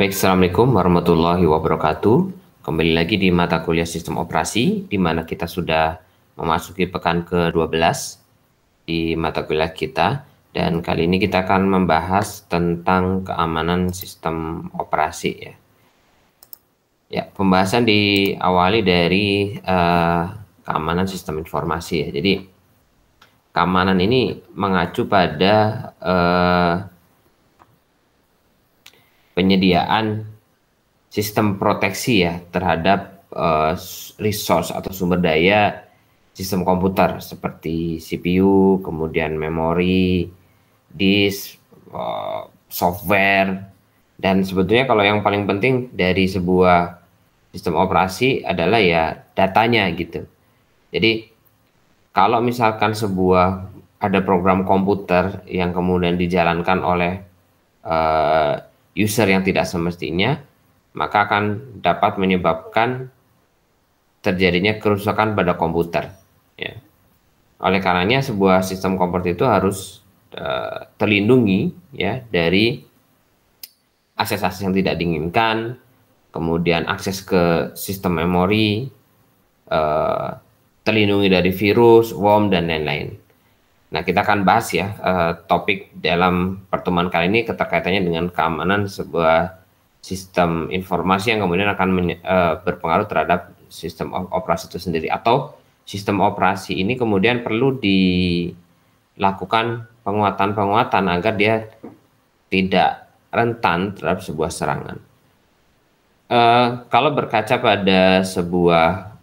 Baik, Assalamualaikum warahmatullahi wabarakatuh. Kembali lagi di mata kuliah sistem operasi, di mana kita sudah memasuki pekan ke-12 di mata kuliah kita. Dan kali ini kita akan membahas tentang keamanan sistem operasi ya. Ya, pembahasan diawali dari uh, keamanan sistem informasi ya. Jadi keamanan ini mengacu pada uh, penyediaan sistem proteksi ya terhadap uh, resource atau sumber daya sistem komputer seperti CPU, kemudian memori, disk, uh, software dan sebetulnya kalau yang paling penting dari sebuah sistem operasi adalah ya datanya gitu. Jadi kalau misalkan sebuah ada program komputer yang kemudian dijalankan oleh uh, user yang tidak semestinya, maka akan dapat menyebabkan terjadinya kerusakan pada komputer. Ya. Oleh karenanya sebuah sistem komputer itu harus uh, terlindungi ya dari akses-akses yang tidak diinginkan, kemudian akses ke sistem memori, uh, terlindungi dari virus, worm dan lain-lain. Nah, kita akan bahas ya uh, topik dalam pertemuan kali ini keterkaitannya dengan keamanan sebuah sistem informasi yang kemudian akan uh, berpengaruh terhadap sistem operasi itu sendiri atau sistem operasi ini kemudian perlu dilakukan penguatan-penguatan agar dia tidak rentan terhadap sebuah serangan. Uh, kalau berkaca pada sebuah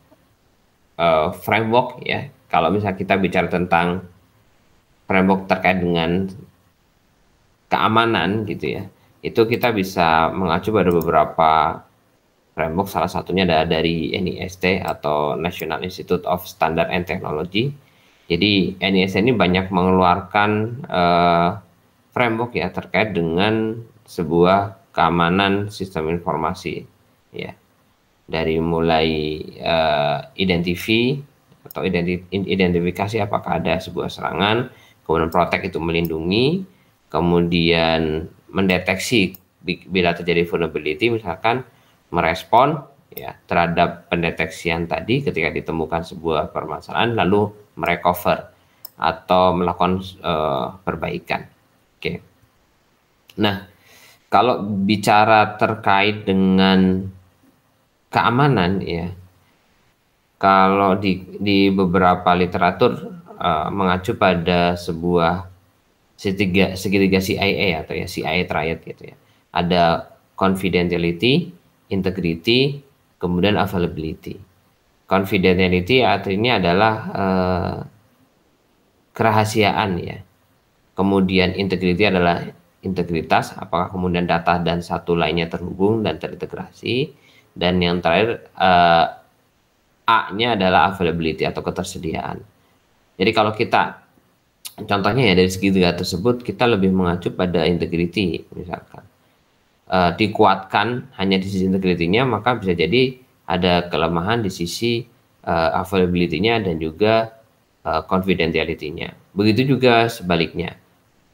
uh, framework ya, kalau misalnya kita bicara tentang framework terkait dengan keamanan gitu ya itu kita bisa mengacu pada beberapa framework salah satunya ada dari NIST atau National Institute of Standard and Technology jadi NIST ini banyak mengeluarkan uh, framework ya terkait dengan sebuah keamanan sistem informasi ya dari mulai uh, identifi atau identifikasi apakah ada sebuah serangan kemudian protect itu melindungi, kemudian mendeteksi bila terjadi vulnerability misalkan merespon ya terhadap pendeteksian tadi ketika ditemukan sebuah permasalahan lalu merecover atau melakukan uh, perbaikan. Oke. Okay. Nah, kalau bicara terkait dengan keamanan ya kalau di di beberapa literatur Eh, mengacu pada sebuah segitiga segitiga CIA atau ya CIA triad gitu ya. Ada confidentiality, integrity, kemudian availability. Confidentiality artinya adalah uh, kerahasiaan ya. Kemudian integrity adalah integritas, apakah kemudian data dan satu lainnya terhubung dan terintegrasi. Dan yang terakhir uh, A-nya adalah availability atau ketersediaan jadi kalau kita contohnya ya dari segi tiga tersebut kita lebih mengacu pada integriti. misalkan e, dikuatkan hanya di sisi integritinya maka bisa jadi ada kelemahan di sisi e, availability-nya dan juga e, confidentiality-nya. Begitu juga sebaliknya.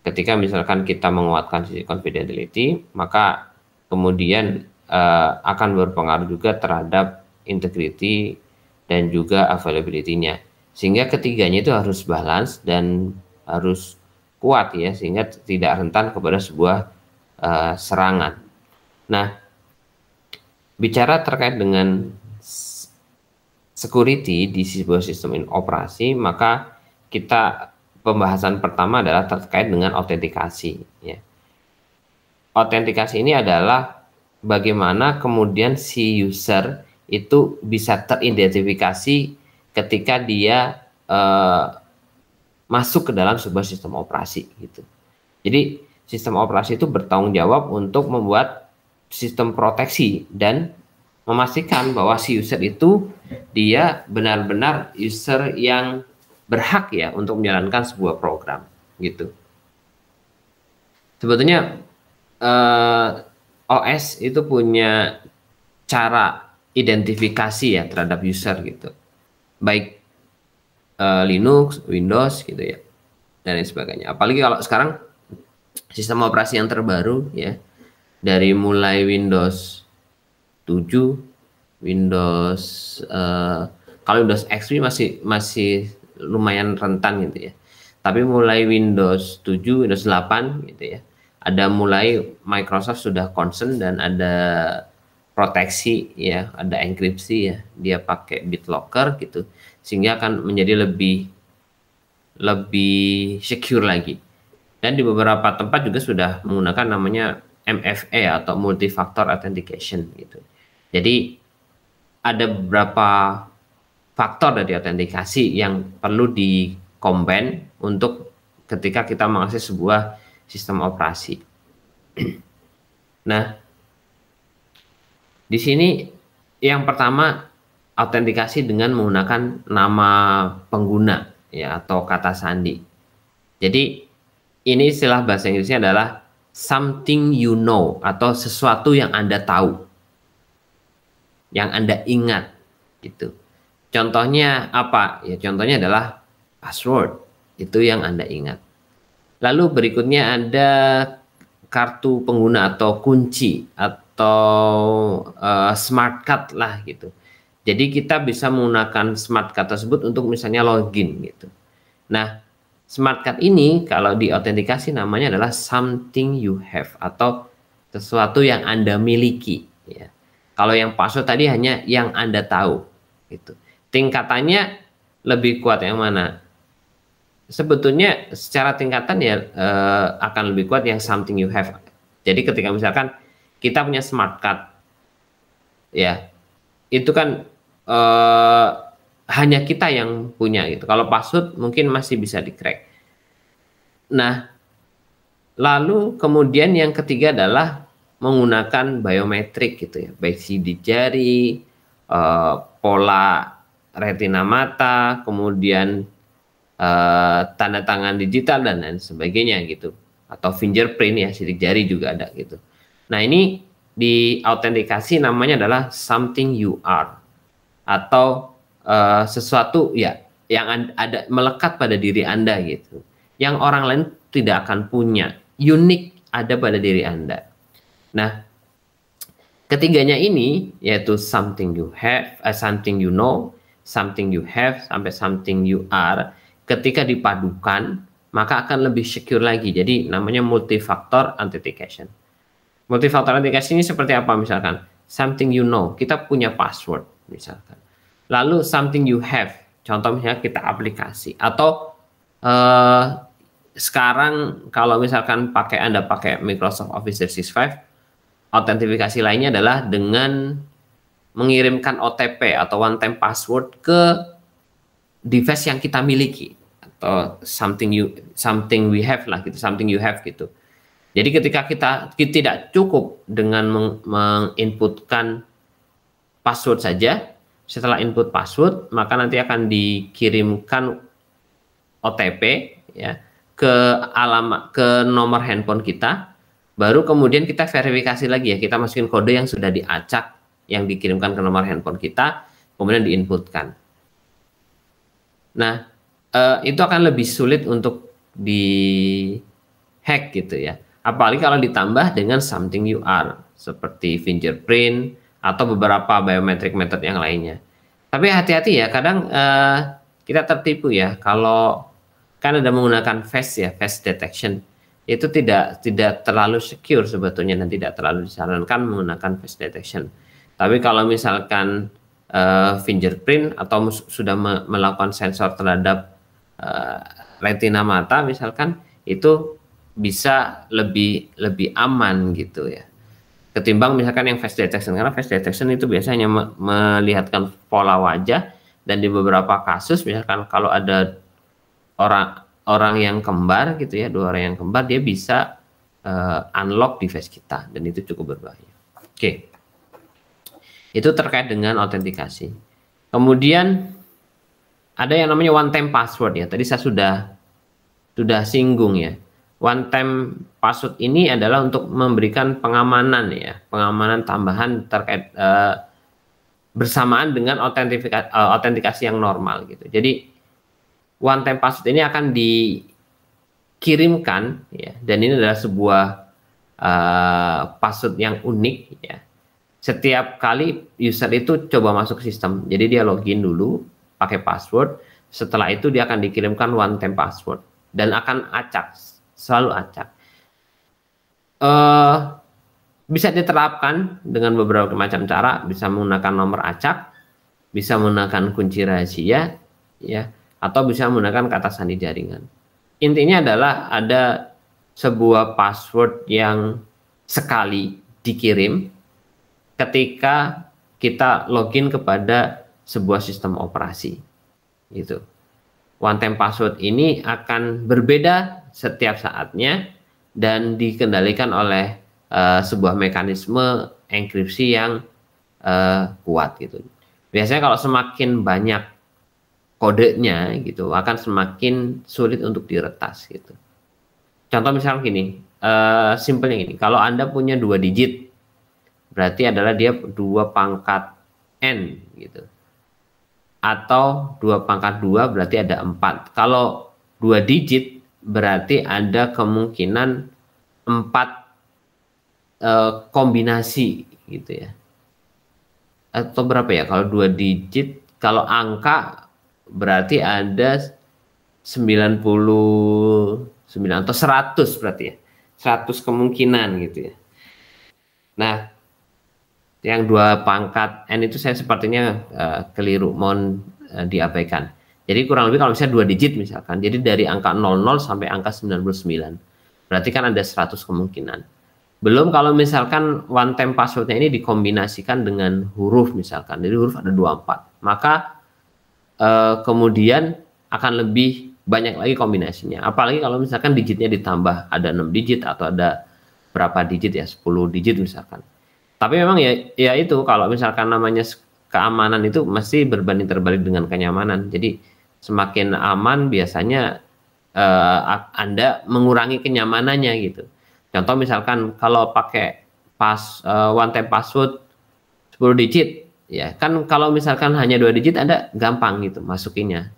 Ketika misalkan kita menguatkan sisi confidentiality, maka kemudian e, akan berpengaruh juga terhadap integrity dan juga availability-nya sehingga ketiganya itu harus balance dan harus kuat ya sehingga tidak rentan kepada sebuah uh, serangan. Nah, bicara terkait dengan security di sebuah sistem in operasi, maka kita pembahasan pertama adalah terkait dengan autentikasi ya. Autentikasi ini adalah bagaimana kemudian si user itu bisa teridentifikasi ketika dia uh, masuk ke dalam sebuah sistem operasi gitu. Jadi sistem operasi itu bertanggung jawab untuk membuat sistem proteksi dan memastikan bahwa si user itu dia benar-benar user yang berhak ya untuk menjalankan sebuah program gitu. Sebetulnya eh, OS itu punya cara identifikasi ya terhadap user gitu baik uh, Linux, Windows gitu ya dan lain sebagainya. Apalagi kalau sekarang sistem operasi yang terbaru ya dari mulai Windows 7, Windows uh, kalau Windows XP masih masih lumayan rentan gitu ya. Tapi mulai Windows 7, Windows 8 gitu ya. Ada mulai Microsoft sudah concern dan ada proteksi ya, ada enkripsi ya, dia pakai BitLocker gitu, sehingga akan menjadi lebih lebih secure lagi. Dan di beberapa tempat juga sudah menggunakan namanya MFA atau multi factor authentication gitu. Jadi ada beberapa faktor dari autentikasi yang perlu di combine untuk ketika kita mengakses sebuah sistem operasi. nah, di sini yang pertama autentikasi dengan menggunakan nama pengguna ya atau kata sandi. Jadi ini istilah bahasa Inggrisnya adalah something you know atau sesuatu yang Anda tahu. Yang Anda ingat gitu. Contohnya apa? Ya contohnya adalah password. Itu yang Anda ingat. Lalu berikutnya ada kartu pengguna atau kunci atau uh, smart card lah gitu. Jadi kita bisa menggunakan smart card tersebut untuk misalnya login gitu. Nah, smart card ini kalau diautentikasi namanya adalah something you have atau sesuatu yang Anda miliki ya. Kalau yang password tadi hanya yang Anda tahu gitu. Tingkatannya lebih kuat yang mana? Sebetulnya secara tingkatan ya uh, akan lebih kuat yang something you have. Jadi ketika misalkan kita punya smart card ya itu kan eh, hanya kita yang punya gitu kalau password mungkin masih bisa di crack nah lalu kemudian yang ketiga adalah menggunakan biometrik gitu ya baik sidik jari eh, pola retina mata kemudian uh, tanda tangan digital dan lain sebagainya gitu atau fingerprint ya sidik jari juga ada gitu Nah, ini di autentikasi namanya adalah something you are atau uh, sesuatu ya yang ada melekat pada diri Anda gitu. Yang orang lain tidak akan punya, unik ada pada diri Anda. Nah, ketiganya ini yaitu something you have, uh, something you know, something you have sampai something you are ketika dipadukan maka akan lebih secure lagi. Jadi namanya multifaktor authentication. Multifaktor autentikasi ini seperti apa misalkan? Something you know, kita punya password misalkan. Lalu something you have, contoh misalnya kita aplikasi atau uh, sekarang kalau misalkan pakai Anda pakai Microsoft Office 365, autentifikasi lainnya adalah dengan mengirimkan OTP atau one time password ke device yang kita miliki atau something you something we have lah gitu something you have gitu jadi ketika kita, kita tidak cukup dengan menginputkan password saja, setelah input password maka nanti akan dikirimkan OTP ya ke alamat ke nomor handphone kita. Baru kemudian kita verifikasi lagi ya, kita masukin kode yang sudah diacak yang dikirimkan ke nomor handphone kita, kemudian diinputkan. Nah, eh, itu akan lebih sulit untuk di hack gitu ya Apalagi kalau ditambah dengan something you are seperti fingerprint atau beberapa biometric method yang lainnya. Tapi hati-hati ya, kadang uh, kita tertipu ya kalau kan ada menggunakan face ya, face detection itu tidak tidak terlalu secure sebetulnya dan tidak terlalu disarankan menggunakan face detection. Tapi kalau misalkan uh, fingerprint atau sudah me melakukan sensor terhadap uh, retina mata misalkan itu bisa lebih lebih aman gitu ya ketimbang misalkan yang face detection karena face detection itu biasanya me melihatkan pola wajah dan di beberapa kasus misalkan kalau ada orang orang yang kembar gitu ya dua orang yang kembar dia bisa uh, unlock device kita dan itu cukup berbahaya oke okay. itu terkait dengan autentikasi kemudian ada yang namanya one time password ya tadi saya sudah sudah singgung ya one time password ini adalah untuk memberikan pengamanan ya, pengamanan tambahan terkait uh, bersamaan dengan autentifikasi uh, eh, autentikasi yang normal gitu. Jadi one time password ini akan dikirimkan ya dan ini adalah sebuah uh, password yang unik ya. Setiap kali user itu coba masuk sistem. Jadi dia login dulu pakai password, setelah itu dia akan dikirimkan one time password dan akan acak selalu acak. Uh, bisa diterapkan dengan beberapa macam cara, bisa menggunakan nomor acak, bisa menggunakan kunci rahasia, ya, atau bisa menggunakan kata sandi jaringan. Intinya adalah ada sebuah password yang sekali dikirim ketika kita login kepada sebuah sistem operasi. Gitu. One time password ini akan berbeda setiap saatnya dan dikendalikan oleh uh, sebuah mekanisme enkripsi yang uh, kuat gitu. Biasanya kalau semakin banyak kodenya gitu akan semakin sulit untuk diretas gitu. Contoh misalnya gini, uh, simpelnya gini, kalau Anda punya dua digit berarti adalah dia dua pangkat n gitu. Atau dua pangkat dua berarti ada empat. Kalau dua digit berarti ada kemungkinan empat e, kombinasi gitu ya atau berapa ya kalau dua digit kalau angka berarti ada 99 atau 100 berarti ya 100 kemungkinan gitu ya nah yang dua pangkat n itu saya sepertinya uh, keliru mohon uh, diabaikan jadi kurang lebih kalau misalnya dua digit misalkan, jadi dari angka 00 sampai angka 99. Berarti kan ada 100 kemungkinan. Belum kalau misalkan one time passwordnya ini dikombinasikan dengan huruf misalkan, jadi huruf ada 24. Maka eh, kemudian akan lebih banyak lagi kombinasinya. Apalagi kalau misalkan digitnya ditambah ada 6 digit atau ada berapa digit ya, 10 digit misalkan. Tapi memang ya ya itu kalau misalkan namanya keamanan itu masih berbanding terbalik dengan kenyamanan. Jadi semakin aman biasanya uh, Anda mengurangi kenyamanannya gitu. Contoh misalkan kalau pakai pas uh, one time password 10 digit ya kan kalau misalkan hanya dua digit Anda gampang gitu masukinnya.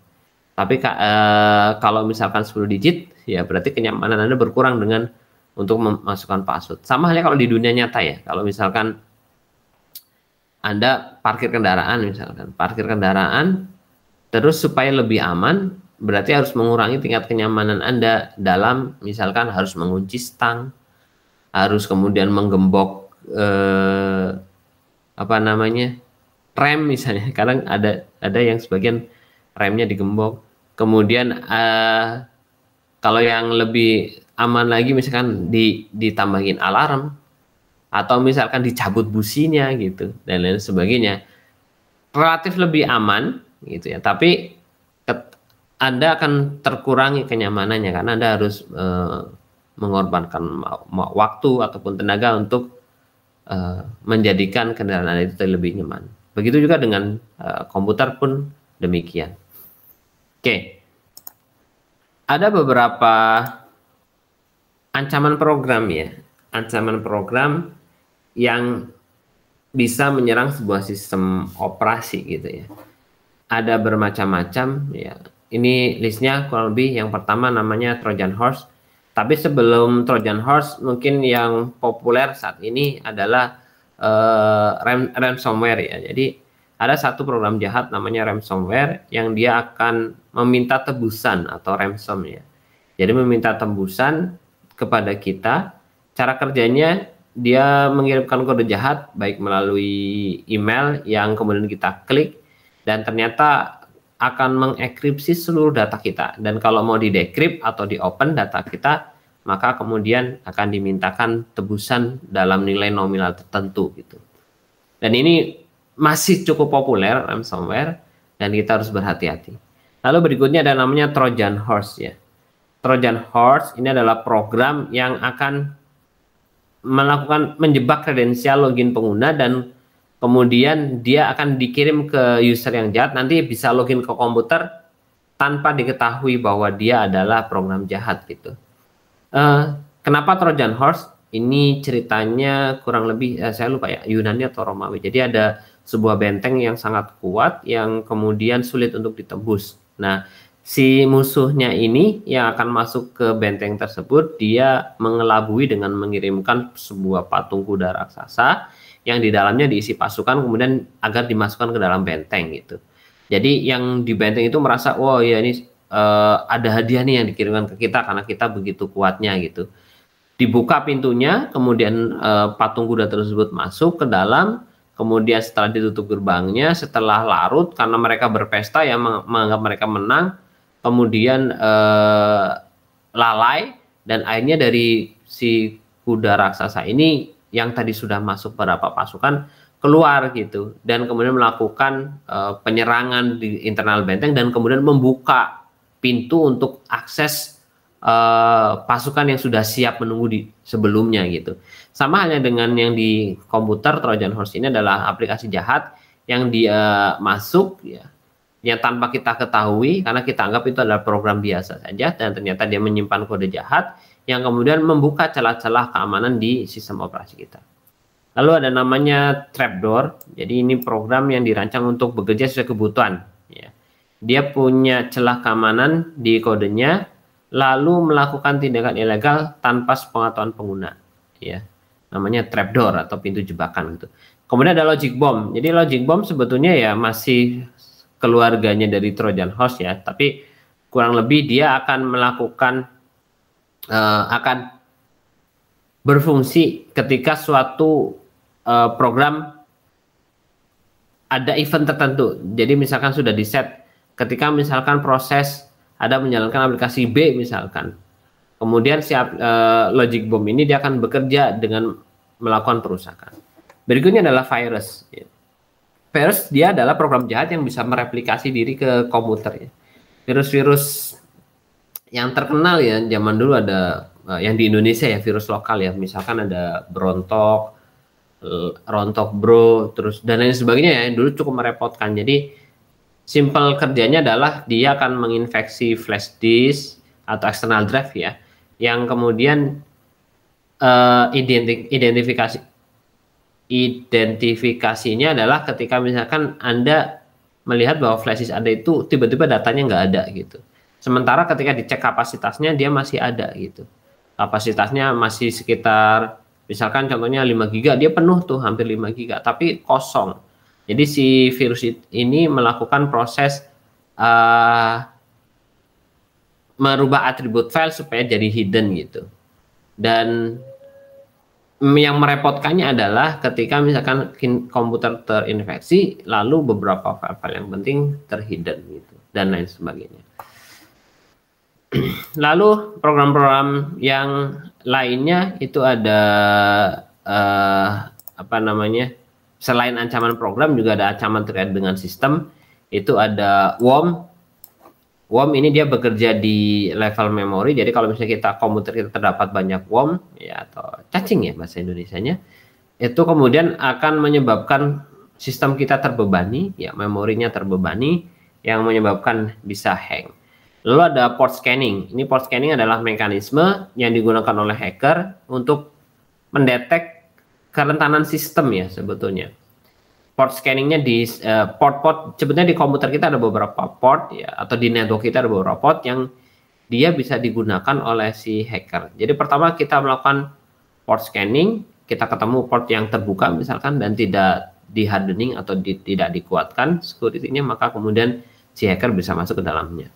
Tapi uh, kalau misalkan 10 digit ya berarti kenyamanan Anda berkurang dengan untuk memasukkan password. Sama halnya kalau di dunia nyata ya. Kalau misalkan Anda parkir kendaraan misalkan, parkir kendaraan Terus supaya lebih aman, berarti harus mengurangi tingkat kenyamanan Anda dalam misalkan harus mengunci stang, harus kemudian menggembok eh, apa namanya? rem misalnya. Kadang ada ada yang sebagian remnya digembok. Kemudian eh, kalau yang lebih aman lagi misalkan di, ditambahin alarm atau misalkan dicabut businya gitu dan lain sebagainya relatif lebih aman gitu ya. Tapi anda akan terkurangi kenyamanannya karena Anda harus e, mengorbankan waktu ataupun tenaga untuk e, menjadikan kendaraan Anda itu lebih nyaman. Begitu juga dengan e, komputer pun demikian. Oke. Ada beberapa ancaman program ya. Ancaman program yang bisa menyerang sebuah sistem operasi gitu ya ada bermacam-macam ya. Ini listnya kurang lebih yang pertama namanya Trojan Horse. Tapi sebelum Trojan Horse mungkin yang populer saat ini adalah uh, eh, ram ransomware ya. Jadi ada satu program jahat namanya ransomware yang dia akan meminta tebusan atau ransom ya. Jadi meminta tebusan kepada kita. Cara kerjanya dia mengirimkan kode jahat baik melalui email yang kemudian kita klik dan ternyata akan mengekripsi seluruh data kita. Dan kalau mau di decrypt atau di open data kita, maka kemudian akan dimintakan tebusan dalam nilai nominal tertentu gitu. Dan ini masih cukup populer ransomware dan kita harus berhati-hati. Lalu berikutnya ada namanya Trojan Horse ya. Trojan Horse ini adalah program yang akan melakukan menjebak kredensial login pengguna dan kemudian dia akan dikirim ke user yang jahat nanti bisa login ke komputer tanpa diketahui bahwa dia adalah program jahat gitu. Uh, kenapa Trojan Horse? Ini ceritanya kurang lebih eh, saya lupa ya Yunani atau Romawi. Jadi ada sebuah benteng yang sangat kuat yang kemudian sulit untuk ditebus. Nah, si musuhnya ini yang akan masuk ke benteng tersebut dia mengelabui dengan mengirimkan sebuah patung kuda raksasa yang di dalamnya diisi pasukan kemudian agar dimasukkan ke dalam benteng gitu. Jadi yang di benteng itu merasa wow ya ini uh, ada hadiah nih yang dikirimkan ke kita karena kita begitu kuatnya gitu. Dibuka pintunya, kemudian uh, patung kuda tersebut masuk ke dalam, kemudian setelah ditutup gerbangnya, setelah larut karena mereka berpesta ya menganggap mereka menang, kemudian uh, lalai dan akhirnya dari si kuda raksasa ini yang tadi sudah masuk pada pasukan keluar gitu dan kemudian melakukan uh, penyerangan di internal benteng dan kemudian membuka pintu untuk akses uh, pasukan yang sudah siap menunggu di sebelumnya gitu. Sama halnya dengan yang di komputer Trojan Horse ini adalah aplikasi jahat yang dia masuk ya yang tanpa kita ketahui karena kita anggap itu adalah program biasa saja dan ternyata dia menyimpan kode jahat yang kemudian membuka celah-celah keamanan di sistem operasi kita. Lalu ada namanya trapdoor. Jadi ini program yang dirancang untuk bekerja sesuai kebutuhan. Ya. Dia punya celah keamanan di kodenya, lalu melakukan tindakan ilegal tanpa sepengetahuan pengguna. Ya. Namanya trapdoor atau pintu jebakan gitu. Kemudian ada logic bomb. Jadi logic bomb sebetulnya ya masih keluarganya dari Trojan horse ya, tapi kurang lebih dia akan melakukan uh, akan berfungsi ketika suatu uh, program ada event tertentu. Jadi misalkan sudah di set ketika misalkan proses ada menjalankan aplikasi B misalkan. Kemudian siap uh, eh, logic bomb ini dia akan bekerja dengan melakukan perusakan. Berikutnya adalah virus. Virus dia adalah program jahat yang bisa mereplikasi diri ke komputer. Ya. Virus-virus yang terkenal ya zaman dulu ada uh, yang di Indonesia ya virus lokal ya misalkan ada berontok eh, rontok bro terus dan lain sebagainya ya dulu cukup merepotkan jadi simple kerjanya adalah dia akan menginfeksi flash disk atau external drive ya yang kemudian uh, eh, identi identifikasi identifikasinya adalah ketika misalkan anda melihat bahwa flash disk anda itu tiba-tiba datanya nggak ada gitu Sementara ketika dicek kapasitasnya dia masih ada gitu. Kapasitasnya masih sekitar misalkan contohnya 5 giga dia penuh tuh hampir 5 giga tapi kosong. Jadi si virus ini melakukan proses uh, merubah atribut file supaya jadi hidden gitu. Dan yang merepotkannya adalah ketika misalkan komputer terinfeksi lalu beberapa file-file yang penting terhidden gitu dan lain sebagainya. Lalu program-program yang lainnya itu ada uh, apa namanya? Selain ancaman program juga ada ancaman terkait dengan sistem. Itu ada worm, worm ini dia bekerja di level memori. Jadi kalau misalnya kita komputer kita terdapat banyak worm ya atau cacing ya bahasa Indonesianya, itu kemudian akan menyebabkan sistem kita terbebani, ya memorinya terbebani yang menyebabkan bisa hang. Lalu ada port scanning. Ini port scanning adalah mekanisme yang digunakan oleh hacker untuk mendetek kerentanan sistem ya sebetulnya. Port scanningnya di port eh, port-port sebetulnya di komputer kita ada beberapa port ya atau di network kita ada beberapa port yang dia bisa digunakan oleh si hacker. Jadi pertama kita melakukan port scanning, kita ketemu port yang terbuka misalkan dan tidak di hardening atau di, tidak dikuatkan security-nya maka kemudian si hacker bisa masuk ke dalamnya.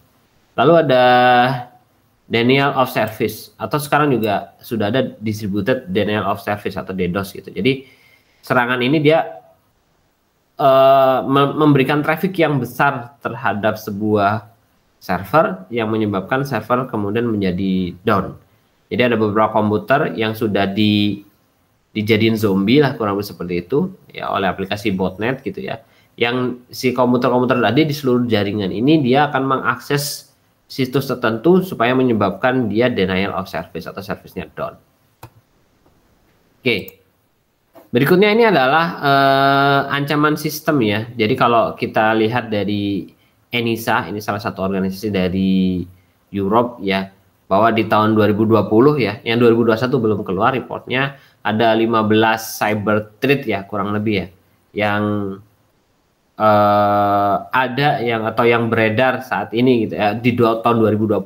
Lalu ada denial of service atau sekarang juga sudah ada distributed denial of service atau DDoS gitu. Jadi serangan ini dia uh, memberikan traffic yang besar terhadap sebuah server yang menyebabkan server kemudian menjadi down. Jadi ada beberapa komputer yang sudah di dijadiin zombie lah kurang lebih seperti itu ya oleh aplikasi botnet gitu ya. Yang si komputer-komputer tadi di seluruh jaringan ini dia akan mengakses situs tertentu supaya menyebabkan dia denial of service atau servicenya down. Oke. Berikutnya ini adalah uh, ancaman sistem ya. Jadi kalau kita lihat dari ENISA, ini salah satu organisasi dari Europe ya, bahwa di tahun 2020 ya, yang 2021 belum keluar reportnya, ada 15 cyber threat ya kurang lebih ya, yang uh, ada yang atau yang beredar saat ini gitu ya di dua, tahun 2020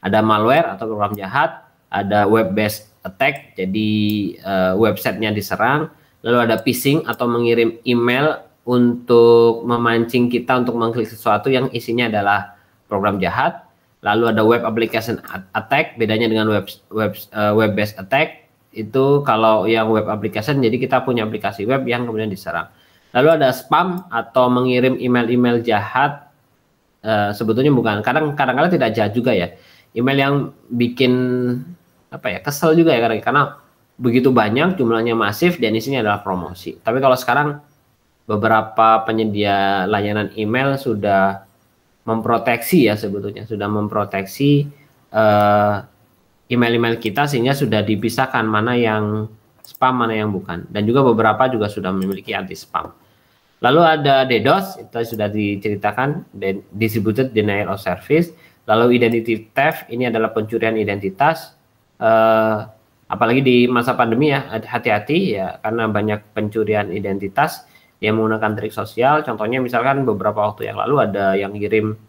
ada malware atau program jahat ada web based attack jadi uh, websitenya diserang lalu ada phishing atau mengirim email untuk memancing kita untuk mengklik sesuatu yang isinya adalah program jahat lalu ada web application attack bedanya dengan web web uh, eh, web based attack itu kalau yang web application jadi kita punya aplikasi web yang kemudian diserang Lalu ada spam atau mengirim email-email jahat. Uh, sebetulnya bukan. Kadang kadang tidak jahat juga ya. Email yang bikin apa ya kesel juga ya karena, begitu banyak jumlahnya masif dan isinya adalah promosi. Tapi kalau sekarang beberapa penyedia layanan email sudah memproteksi ya sebetulnya sudah memproteksi uh, email-email kita sehingga sudah dipisahkan mana yang spam mana yang bukan dan juga beberapa juga sudah memiliki anti spam. Lalu ada DDoS itu sudah diceritakan dan distributed denial of service. Lalu identity theft ini adalah pencurian identitas. Uh, apalagi di masa pandemi ya hati-hati ya karena banyak pencurian identitas yang menggunakan trik sosial. Contohnya misalkan beberapa waktu yang lalu ada yang kirim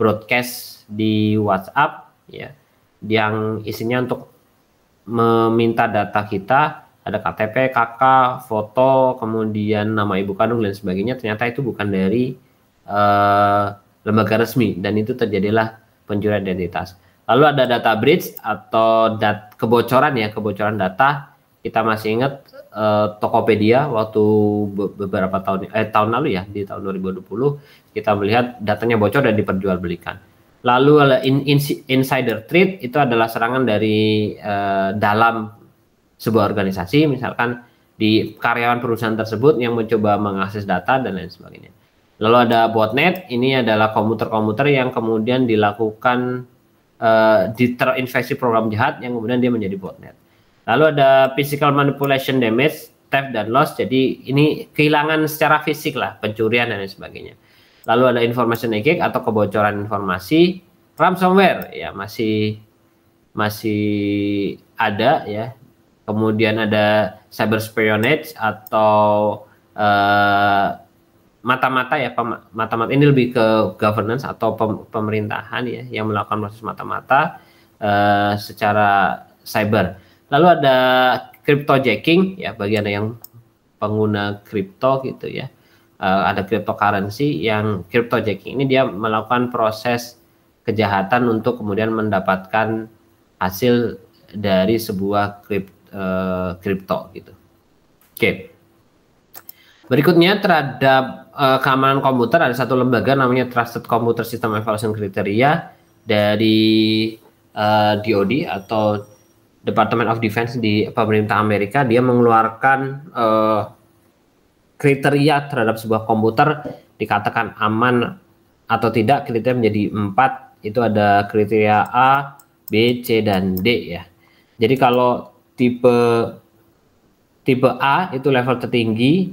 broadcast di WhatsApp ya yang isinya untuk meminta data kita ada KTP, KK, foto, kemudian nama ibu kandung dan sebagainya ternyata itu bukan dari uh, lembaga resmi dan itu terjadilah pencurian identitas. Lalu ada data breach atau dat kebocoran ya, kebocoran data. Kita masih ingat eh, Tokopedia waktu beberapa tahun eh tahun lalu ya di tahun 2020 kita melihat datanya bocor dan diperjualbelikan. Lalu in, in, insider threat itu adalah serangan dari uh, dalam sebuah organisasi, misalkan di karyawan perusahaan tersebut yang mencoba mengakses data dan lain sebagainya. Lalu ada botnet, ini adalah komputer-komputer yang kemudian dilakukan uh, terinfeksi program jahat yang kemudian dia menjadi botnet. Lalu ada physical manipulation damage, theft dan loss. Jadi ini kehilangan secara fisik lah, pencurian dan lain sebagainya. Lalu ada information leak atau kebocoran informasi ransomware ya masih masih ada ya. Kemudian ada cyber spionage atau mata eh, mata-mata ya mata-mata ini lebih ke governance atau pemerintahan ya yang melakukan proses mata-mata uh, secara cyber. Lalu ada crypto jacking ya bagi anda yang pengguna kripto gitu ya uh, ada cryptocurrency yang cryptojacking ini dia melakukan proses kejahatan untuk kemudian mendapatkan hasil dari sebuah eh, kripto, uh, gitu. Oke. Okay. Berikutnya terhadap uh, keamanan komputer ada satu lembaga namanya Trusted Computer System Evaluation Criteria dari uh, DoD atau Department of Defense di pemerintah Amerika dia mengeluarkan uh, kriteria terhadap sebuah komputer dikatakan aman atau tidak kriteria menjadi empat itu ada kriteria A, B, C dan D ya. Jadi kalau tipe tipe A itu level tertinggi.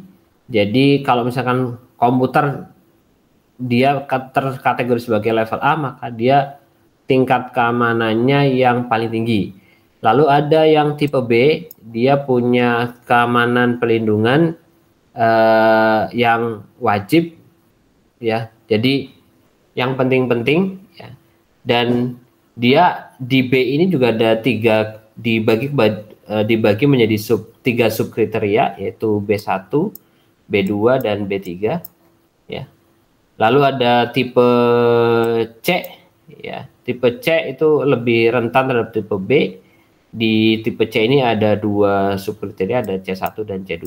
Jadi kalau misalkan komputer dia terkategori sebagai level A maka dia tingkat keamanannya yang paling tinggi. Lalu ada yang tipe B, dia punya keamanan pelindungan uh, yang wajib ya. Jadi yang penting-penting ya. Dan dia di B ini juga ada tiga dibagi uh, dibagi menjadi sub tiga sub kriteria yaitu B1, B2 dan B3 ya. Lalu ada tipe C ya. Tipe C itu lebih rentan terhadap tipe B. Di tipe C ini ada dua sub kriteria ada C1 dan C2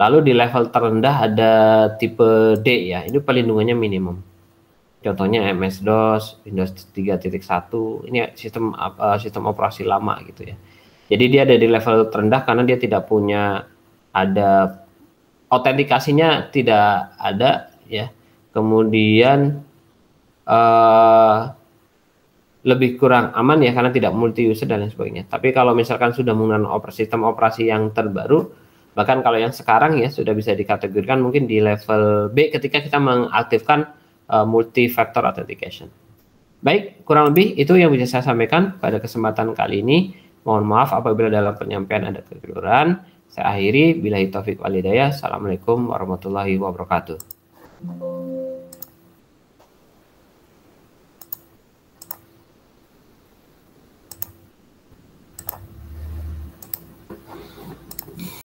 Lalu di level terendah ada tipe D ya, ini pelindungannya minimum. Contohnya MS-DOS, Windows 3.1, ini sistem uh, sistem operasi lama gitu ya. Jadi dia ada di level terendah karena dia tidak punya ada autentikasinya tidak ada ya. Kemudian uh, lebih kurang aman ya karena tidak multi user dan lain sebagainya. Tapi kalau misalkan sudah menggunakan operasi sistem operasi yang terbaru bahkan kalau yang sekarang ya sudah bisa dikategorikan mungkin di level B ketika kita mengaktifkan uh, eh, multi factor authentication. Baik, kurang lebih itu yang bisa saya sampaikan pada kesempatan kali ini. Mohon maaf apabila dalam penyampaian ada kekeliruan. Saya akhiri, bila wali walidaya. Assalamualaikum warahmatullahi wabarakatuh.